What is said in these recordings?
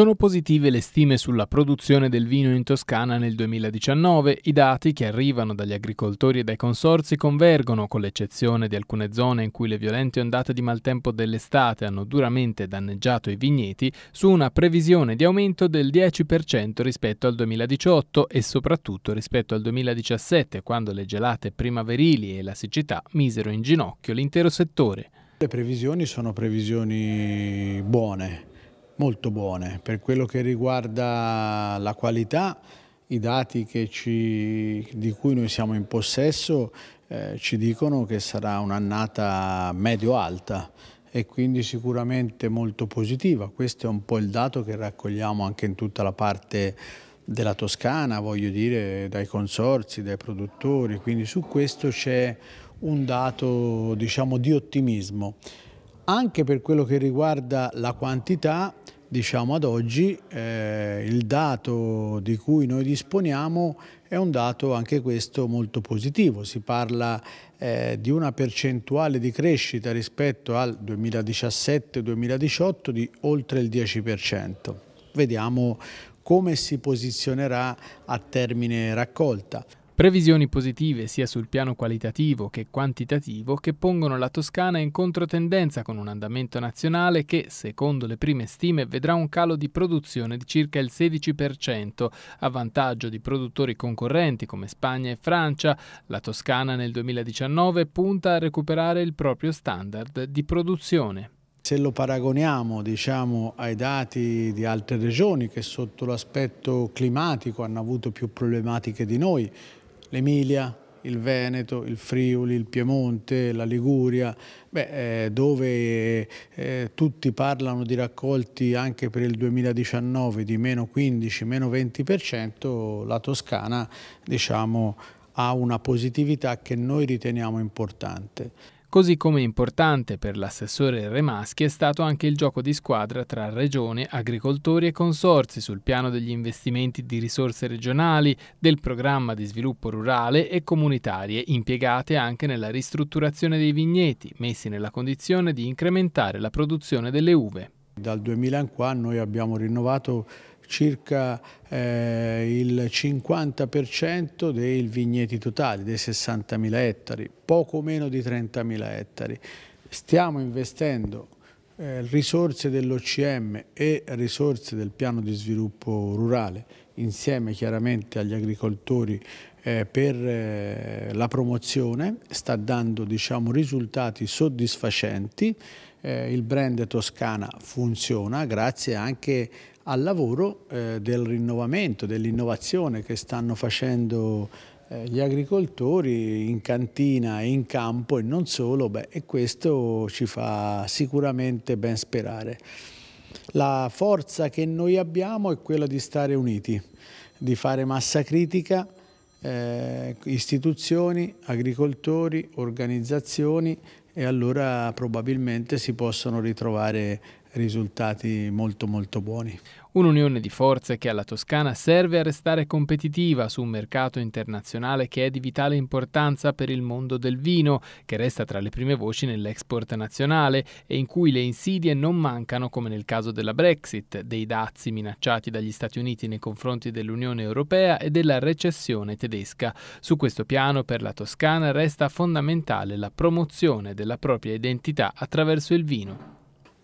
Sono positive le stime sulla produzione del vino in Toscana nel 2019, i dati che arrivano dagli agricoltori e dai consorzi convergono, con l'eccezione di alcune zone in cui le violente ondate di maltempo dell'estate hanno duramente danneggiato i vigneti, su una previsione di aumento del 10% rispetto al 2018 e soprattutto rispetto al 2017, quando le gelate primaverili e la siccità misero in ginocchio l'intero settore. Le previsioni sono previsioni buone molto buone per quello che riguarda la qualità, i dati ci, di cui noi siamo in possesso eh, ci dicono che sarà un'annata medio-alta e quindi sicuramente molto positiva. Questo è un po' il dato che raccogliamo anche in tutta la parte della Toscana, voglio dire, dai consorzi, dai produttori, quindi su questo c'è un dato diciamo, di ottimismo. Anche per quello che riguarda la quantità, diciamo ad oggi, eh, il dato di cui noi disponiamo è un dato anche questo molto positivo. Si parla eh, di una percentuale di crescita rispetto al 2017-2018 di oltre il 10%. Vediamo come si posizionerà a termine raccolta. Previsioni positive sia sul piano qualitativo che quantitativo che pongono la Toscana in controtendenza con un andamento nazionale che, secondo le prime stime, vedrà un calo di produzione di circa il 16%, a vantaggio di produttori concorrenti come Spagna e Francia. La Toscana nel 2019 punta a recuperare il proprio standard di produzione. Se lo paragoniamo diciamo, ai dati di altre regioni che sotto l'aspetto climatico hanno avuto più problematiche di noi, l'Emilia, il Veneto, il Friuli, il Piemonte, la Liguria, beh, eh, dove eh, tutti parlano di raccolti anche per il 2019 di meno 15, meno 20%, la Toscana diciamo, ha una positività che noi riteniamo importante. Così come importante per l'assessore Remaschi è stato anche il gioco di squadra tra regione, agricoltori e consorzi sul piano degli investimenti di risorse regionali, del programma di sviluppo rurale e comunitarie impiegate anche nella ristrutturazione dei vigneti, messi nella condizione di incrementare la produzione delle uve. Dal 2000 in qua noi abbiamo rinnovato circa eh, il 50% dei vigneti totali, dei 60.000 ettari, poco meno di 30.000 ettari. Stiamo investendo eh, risorse dell'OCM e risorse del piano di sviluppo rurale, insieme chiaramente agli agricoltori eh, per eh, la promozione, sta dando diciamo, risultati soddisfacenti, eh, il brand Toscana funziona grazie anche al lavoro eh, del rinnovamento, dell'innovazione che stanno facendo eh, gli agricoltori in cantina, in campo e non solo, beh, e questo ci fa sicuramente ben sperare. La forza che noi abbiamo è quella di stare uniti, di fare massa critica, eh, istituzioni, agricoltori, organizzazioni e allora probabilmente si possono ritrovare risultati molto molto buoni. Un'unione di forze che alla Toscana serve a restare competitiva su un mercato internazionale che è di vitale importanza per il mondo del vino, che resta tra le prime voci nell'export nazionale e in cui le insidie non mancano come nel caso della Brexit, dei dazi minacciati dagli Stati Uniti nei confronti dell'Unione Europea e della recessione tedesca. Su questo piano per la Toscana resta fondamentale la promozione della propria identità attraverso il vino.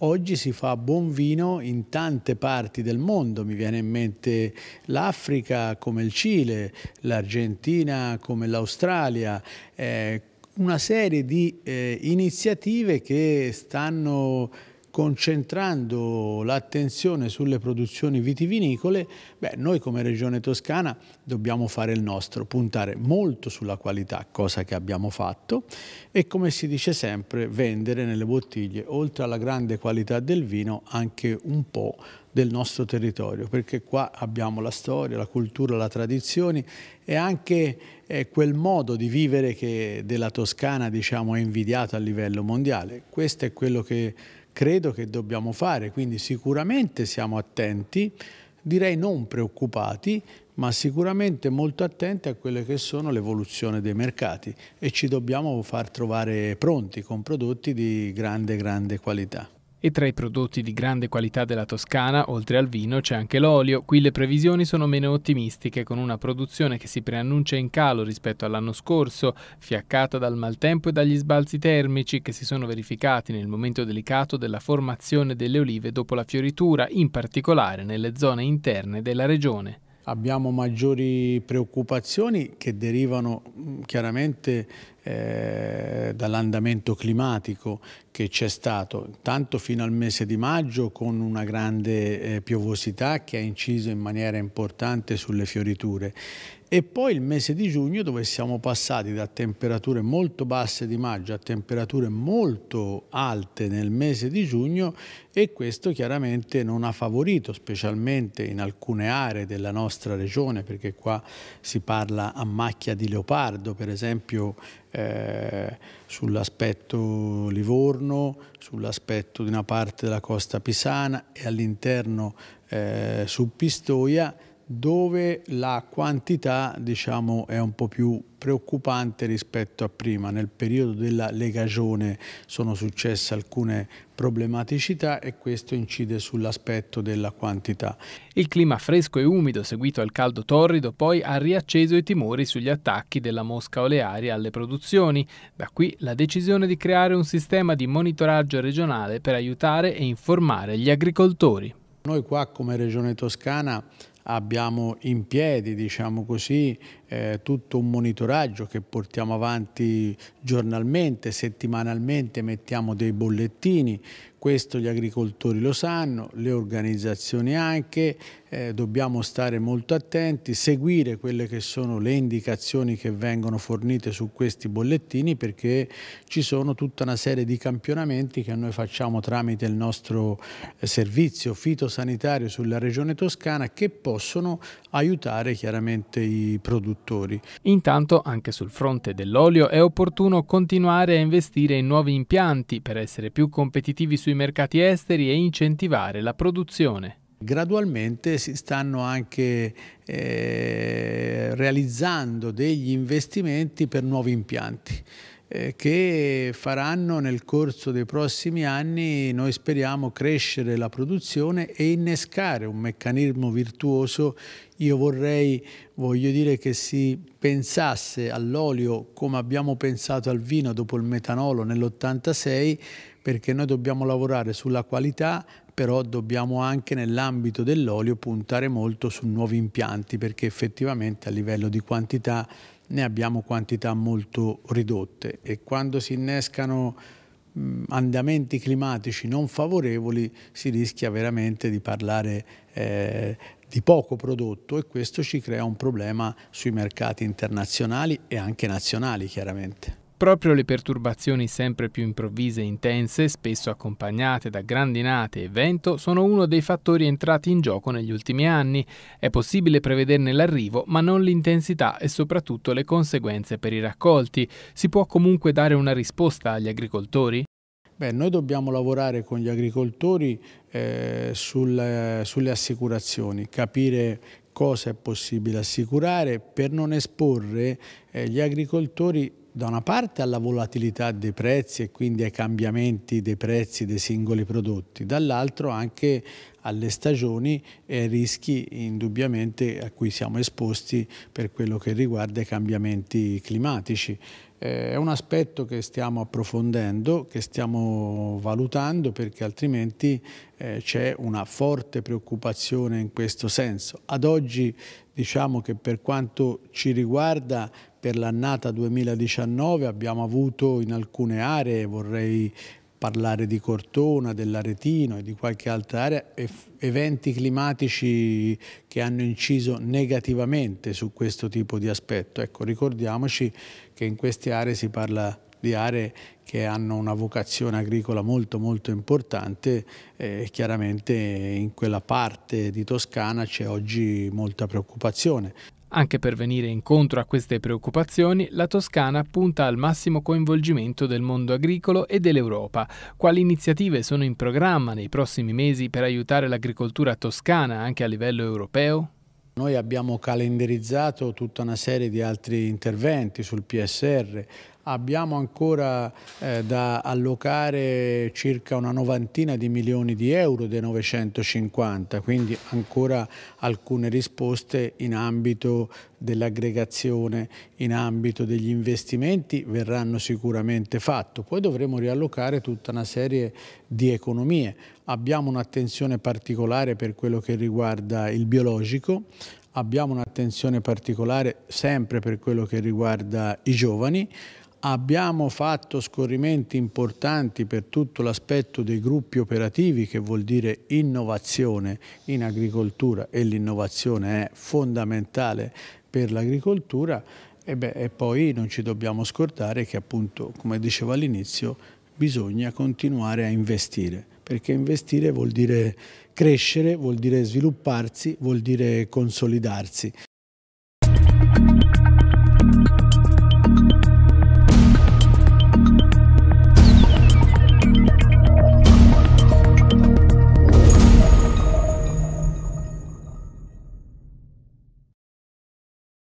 Oggi si fa buon vino in tante parti del mondo, mi viene in mente l'Africa come il Cile, l'Argentina come l'Australia, eh, una serie di eh, iniziative che stanno concentrando l'attenzione sulle produzioni vitivinicole, beh, noi come Regione Toscana dobbiamo fare il nostro, puntare molto sulla qualità, cosa che abbiamo fatto, e come si dice sempre, vendere nelle bottiglie, oltre alla grande qualità del vino, anche un po' del nostro territorio, perché qua abbiamo la storia, la cultura, le tradizioni e anche eh, quel modo di vivere che della Toscana diciamo, è invidiato a livello mondiale. Questo è quello che credo che dobbiamo fare, quindi sicuramente siamo attenti, direi non preoccupati, ma sicuramente molto attenti a quelle che sono l'evoluzione dei mercati e ci dobbiamo far trovare pronti con prodotti di grande, grande qualità. E tra i prodotti di grande qualità della Toscana, oltre al vino, c'è anche l'olio. Qui le previsioni sono meno ottimistiche, con una produzione che si preannuncia in calo rispetto all'anno scorso, fiaccata dal maltempo e dagli sbalzi termici che si sono verificati nel momento delicato della formazione delle olive dopo la fioritura, in particolare nelle zone interne della regione abbiamo maggiori preoccupazioni che derivano chiaramente eh, dall'andamento climatico che c'è stato, tanto fino al mese di maggio con una grande eh, piovosità che ha inciso in maniera importante sulle fioriture e poi il mese di giugno dove siamo passati da temperature molto basse di maggio a temperature molto alte nel mese di giugno e questo chiaramente non ha favorito specialmente in alcune aree della nostra regione perché qua si parla a macchia di leopardo per esempio eh, sull'aspetto Livorno, sull'aspetto di una parte della costa pisana e all'interno eh, su Pistoia dove la quantità diciamo, è un po' più preoccupante rispetto a prima. Nel periodo della legagione sono successe alcune problematicità e questo incide sull'aspetto della quantità. Il clima fresco e umido seguito al caldo torrido poi ha riacceso i timori sugli attacchi della mosca olearia alle produzioni. Da qui la decisione di creare un sistema di monitoraggio regionale per aiutare e informare gli agricoltori. Noi qua come Regione Toscana abbiamo in piedi diciamo così, eh, tutto un monitoraggio che portiamo avanti giornalmente, settimanalmente mettiamo dei bollettini, questo gli agricoltori lo sanno, le organizzazioni anche, eh, dobbiamo stare molto attenti, seguire quelle che sono le indicazioni che vengono fornite su questi bollettini perché ci sono tutta una serie di campionamenti che noi facciamo tramite il nostro eh, servizio fitosanitario sulla regione toscana che possono aiutare chiaramente i produttori produttori. Intanto, anche sul fronte dell'olio, è opportuno continuare a investire in nuovi impianti per essere più competitivi sui mercati esteri e incentivare la produzione. Gradualmente si stanno anche eh, realizzando degli investimenti per nuovi impianti. Eh, che faranno nel corso dei prossimi anni, noi speriamo, crescere la produzione e innescare un meccanismo virtuoso. Io vorrei, voglio dire, che si pensasse all'olio come abbiamo pensato al vino dopo il metanolo nell'86, perché noi dobbiamo lavorare sulla qualità, però dobbiamo anche nell'ambito dell'olio puntare molto su nuovi impianti, perché effettivamente a livello di quantità ne abbiamo quantità molto ridotte e quando si innescano andamenti climatici non favorevoli si rischia veramente di parlare eh, di poco prodotto e questo ci crea un problema sui mercati internazionali e anche nazionali chiaramente. Proprio le perturbazioni sempre più improvvise e intense, spesso accompagnate da grandinate e vento, sono uno dei fattori entrati in gioco negli ultimi anni. È possibile prevederne l'arrivo, ma non l'intensità e soprattutto le conseguenze per i raccolti. Si può comunque dare una risposta agli agricoltori? Beh, noi dobbiamo lavorare con gli agricoltori eh, sul, eh, sulle assicurazioni, capire cosa è possibile assicurare per non esporre eh, gli agricoltori da una parte alla volatilità dei prezzi e quindi ai cambiamenti dei prezzi dei singoli prodotti, dall'altro anche alle stagioni e ai rischi indubbiamente a cui siamo esposti per quello che riguarda i cambiamenti climatici. Eh, è un aspetto che stiamo approfondendo, che stiamo valutando perché altrimenti eh, c'è una forte preoccupazione in questo senso. Ad oggi diciamo che per quanto ci riguarda per l'annata 2019 abbiamo avuto in alcune aree, vorrei parlare di Cortona, dell'Aretino e di qualche altra area, eventi climatici che hanno inciso negativamente su questo tipo di aspetto. Ecco, ricordiamoci che in queste aree si parla di aree che hanno una vocazione agricola molto molto importante eh, e chiaramente in quella parte di Toscana c'è oggi molta preoccupazione. Anche per venire incontro a queste preoccupazioni, la Toscana punta al massimo coinvolgimento del mondo agricolo e dell'Europa. Quali iniziative sono in programma nei prossimi mesi per aiutare l'agricoltura toscana anche a livello europeo? Noi abbiamo calendarizzato tutta una serie di altri interventi sul PSR, abbiamo ancora eh, da allocare circa una novantina di milioni di euro dei 950, quindi ancora alcune risposte in ambito dell'aggregazione, in ambito degli investimenti verranno sicuramente fatte. Poi dovremo riallocare tutta una serie di economie. Abbiamo un'attenzione particolare per quello che riguarda il biologico, abbiamo un'attenzione particolare sempre per quello che riguarda i giovani, Abbiamo fatto scorrimenti importanti per tutto l'aspetto dei gruppi operativi, che vuol dire innovazione in agricoltura e l'innovazione è fondamentale per l'agricoltura e, e, poi non ci dobbiamo scordare che appunto, come dicevo all'inizio, bisogna continuare a investire, perché investire vuol dire crescere, vuol dire svilupparsi, vuol dire consolidarsi.